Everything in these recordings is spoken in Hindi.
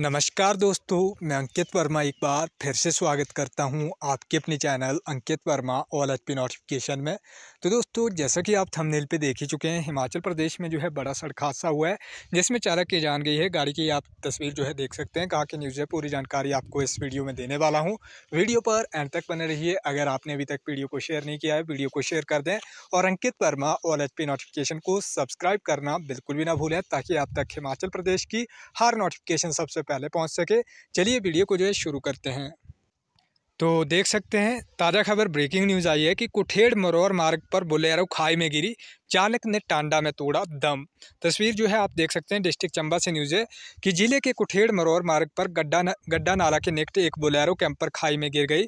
नमस्कार दोस्तों मैं अंकित वर्मा एक बार फिर से स्वागत करता हूं आपके अपने channel Ankit Verma all H P notification में तो दोस्तों जैसा कि आप थंबनेल पे देख ही चुके हैं हिमाचल प्रदेश में जो है बड़ा सड़क हादसा हुआ है जिसमें चालक की जान गई है गाड़ी की आप तस्वीर जो है देख सकते हैं कहाँ की न्यूज़ है पूरी जानकारी आपको इस वीडियो में देने वाला हूँ वीडियो पर एंड तक बने रहिए अगर आपने अभी तक वीडियो को शेयर नहीं किया है वीडियो को शेयर कर दें और Ankit Verma all H P notification को सब्सक्राइब करना बिल्कुल भी ना भूलें ताकि आप तक हिमाचल प्रदेश की हर नोटिफिकेशन सबसे पहले पहुँच सके चलिए वीडियो को जो है शुरू करते हैं तो देख सकते हैं ताज़ा खबर ब्रेकिंग न्यूज़ आई है कि कुठेड़ मरोर मार्ग पर बोलेरो खाई में गिरी चालक ने टांडा में तोड़ा दम तस्वीर जो है आप देख सकते हैं डिस्ट्रिक्ट चंबा से न्यूज़ है कि जिले के कुठेड़ मरोर मार्ग पर गड्ढा गड्ढा नाला के निकट एक बोलेरो कैंपर खाई में गिर गई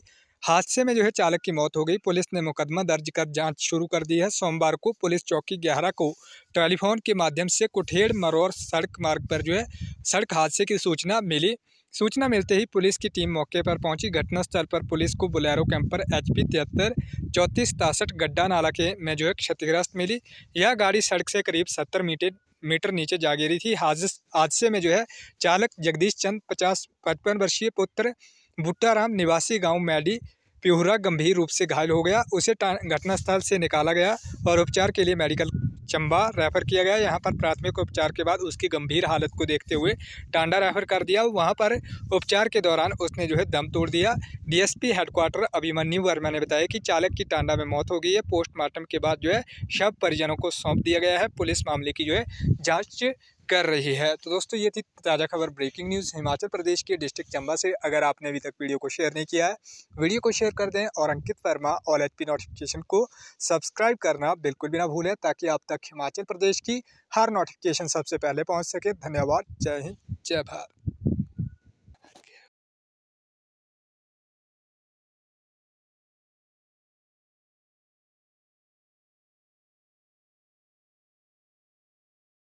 हादसे में जो है चालक की मौत हो गई पुलिस ने मुकदमा दर्ज कर जांच शुरू कर दी है सोमवार को पुलिस चौकी ग्यारह को टेलीफोन के माध्यम से कुठेड़ मरोर सड़क मार्ग पर जो है सड़क हादसे की सूचना मिली सूचना मिलते ही पुलिस की टीम मौके पर पहुंची घटनास्थल पर पुलिस को बुलेरो कैंपर एच पी तिहत्तर चौंतीस तासठ गड्ढा नाला के में जो है क्षतिग्रस्त मिली यह गाड़ी सड़क से करीब सत्तर मीटर मीटर नीचे जा गिरी थी हादसे में जो है चालक जगदीश चंद पचास पचपन वर्षीय पुत्र भुट्टाराम निवासी गांव मैडी प्यूहरा गंभीर रूप से घायल हो गया उसे घटनास्थल से निकाला गया और उपचार के लिए मेडिकल चंबा रेफर किया गया यहाँ पर प्राथमिक उपचार के बाद उसकी गंभीर हालत को देखते हुए टांडा रेफर कर दिया वहाँ पर उपचार के दौरान उसने जो है दम तोड़ दिया डीएसपी हेडक्वार्टर अभिमन्यु वर्मा ने बताया कि चालक की टांडा में मौत हो गई है पोस्टमार्टम के बाद जो है शव परिजनों को सौंप दिया गया है पुलिस मामले की जो है जाँच कर रही है तो दोस्तों ये थी ताज़ा खबर ब्रेकिंग न्यूज़ हिमाचल प्रदेश के डिस्ट्रिक्ट चंबा से अगर आपने अभी तक वीडियो को शेयर नहीं किया है वीडियो को शेयर कर दें और अंकित वर्मा ऑल एच नोटिफिकेशन को सब्सक्राइब करना बिल्कुल भी ना भूलें ताकि आप तक हिमाचल प्रदेश की हर नोटिफिकेशन सबसे पहले पहुँच सके धन्यवाद जय हिंद जय भारत